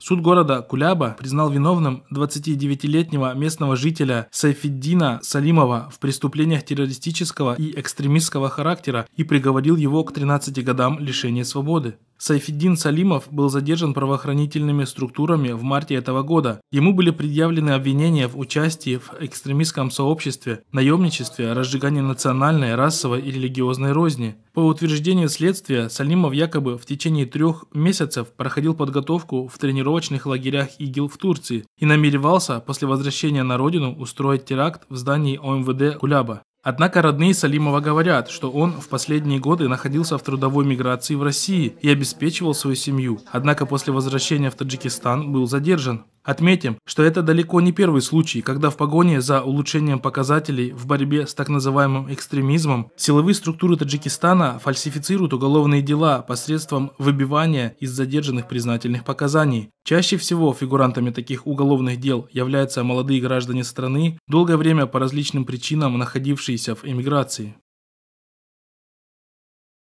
Суд города Куляба признал виновным 29-летнего местного жителя Сайфеддина Салимова в преступлениях террористического и экстремистского характера и приговорил его к 13 годам лишения свободы. Сайфеддин Салимов был задержан правоохранительными структурами в марте этого года. Ему были предъявлены обвинения в участии в экстремистском сообществе, наемничестве, разжигании национальной, расовой и религиозной розни. По утверждению следствия, Салимов якобы в течение трех месяцев проходил подготовку в тренировочных лагерях ИГИЛ в Турции и намеревался после возвращения на родину устроить теракт в здании ОМВД Куляба. Однако родные Салимова говорят, что он в последние годы находился в трудовой миграции в России и обеспечивал свою семью, однако после возвращения в Таджикистан был задержан. Отметим, что это далеко не первый случай, когда в погоне за улучшением показателей в борьбе с так называемым экстремизмом силовые структуры Таджикистана фальсифицируют уголовные дела посредством выбивания из задержанных признательных показаний. Чаще всего фигурантами таких уголовных дел являются молодые граждане страны, долгое время по различным причинам находившиеся в эмиграции.